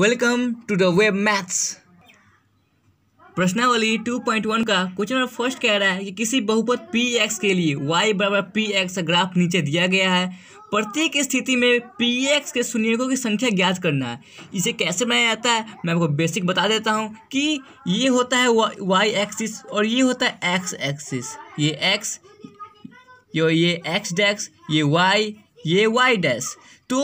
welcome to the web maths प्रश्नावली 2.1 का question number first कह रहा है कि किसी बहुपद पी एक्स के लिए वाई बराबर पी एक्स का ग्राफ नीचे दिया गया है प्रत्येक स्थिति में पी एक्स के शून्यकों की संख्या ज्ञात करना है इसे कैसे बनाया जाता है मैं आपको बेसिक बता देता हूँ कि ये होता है वाई एक्सिस और ये होता है एक्स एक्सिस ये एक्स ये एक्स डैक्स ये वाई ये वाई डैश तो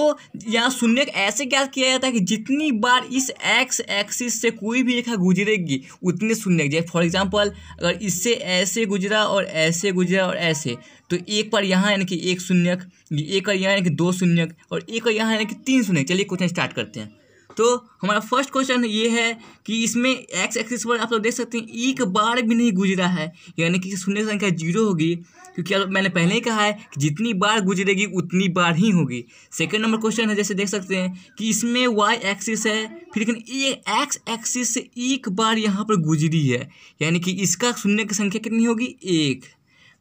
यहाँ शून्य ऐसे क्या किया जाता है कि जितनी बार इस एक्स एक्सिस से कोई भी रेखा गुजरेगी उतने शून्य जैसे फॉर एग्जांपल अगर इससे ऐसे गुजरा और ऐसे गुजरा और ऐसे तो एक बार यहाँ यानी कि एक शून्यक एक और यहाँ यानी कि दो शून्यक और एक और यहाँ यानी कि तीन शून्य चलिए क्वेश्चन स्टार्ट करते हैं तो हमारा फर्स्ट क्वेश्चन ये है कि इसमें एक्स एक्सिस पर आप लोग देख सकते हैं एक बार भी नहीं गुजरा है यानी कि शून्य संख्या जीरो होगी क्योंकि आप मैंने पहले ही कहा है कि जितनी बार गुजरेगी उतनी बार ही होगी सेकेंड नंबर क्वेश्चन है जैसे देख सकते हैं कि इसमें वाई एक्सिस है फिर लेकिन ये एक्स एक्सिस से एक बार यहाँ पर गुजरी है यानी कि इसका शून्य की संख्या कितनी होगी एक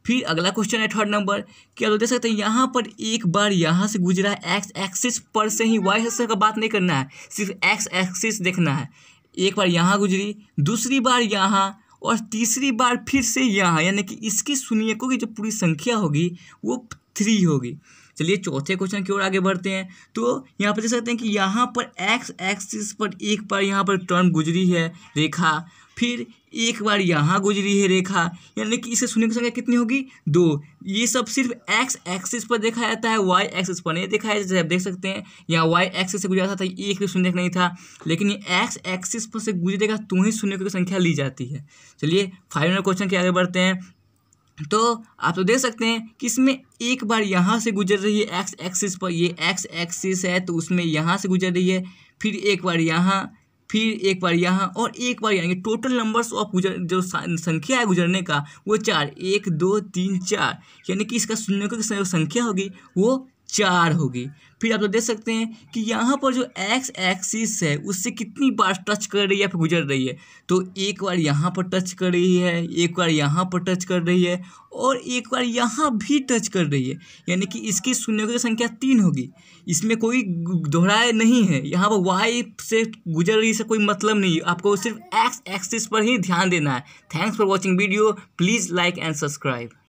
फिर अगला क्वेश्चन है थर्ड नंबर क्या देख सकते हैं यहाँ पर एक बार यहाँ से गुजरा है एक्स एक्सिस पर से ही वाई एक्सिस का बात नहीं करना है सिर्फ एक्स एक्सिस देखना है एक बार यहाँ गुजरी दूसरी बार यहाँ और तीसरी बार फिर से यहाँ यानी कि इसकी सुनियकों की जो पूरी संख्या होगी वो थ्री होगी चलिए चौथे क्वेश्चन की ओर आगे बढ़ते हैं तो यहाँ पर देख सकते हैं कि यहाँ पर एक्स एक्सिस पर एक बार यहाँ पर टर्म गुजरी है रेखा फिर एक बार यहाँ गुजरी है रेखा यानी कि इसे सुनने की संख्या कितनी होगी दो ये सब सिर्फ एक्स एक्सिस पर देखा जाता है वाई एक्सिस पर नहीं देखा जाता है आप देख सकते हैं यहाँ वाई एक्सिस से गुजरा था एक भी शून्य नहीं था लेकिन ये एक्स एक्सिस पर से गुजरेगा तो ही शून्य की संख्या ली जाती है चलिए फाइव नंबर क्वेश्चन के आगे बढ़ते हैं तो आप तो देख सकते हैं कि इसमें एक बार यहाँ से गुजर रही है एक्स एक्सिस पर ये एक्स एक्सिस है तो उसमें यहाँ से गुजर रही है फिर एक बार यहाँ फिर एक बार यहाँ और एक बार यानी टोटल नंबर्स ऑफ गुजर जो संख्या है गुजरने का वो चार एक दो तीन चार यानी कि इसका शून्य की संख्या होगी वो चार होगी फिर आप लोग देख सकते हैं कि यहाँ पर जो एक्स एक्सिस है उससे कितनी बार टच कर रही है या फिर गुजर रही है तो एक बार यहाँ पर टच कर रही है एक बार यहाँ पर टच कर रही है और एक बार यहाँ भी टच कर रही है यानी कि इसकी शून्य की तो संख्या तीन होगी इसमें कोई दोहराए नहीं है यहाँ पर वाई से गुजर रही से कोई मतलब नहीं आपको सिर्फ एक्स एक्सिस पर ही ध्यान देना है thanks for watching video please like and subscribe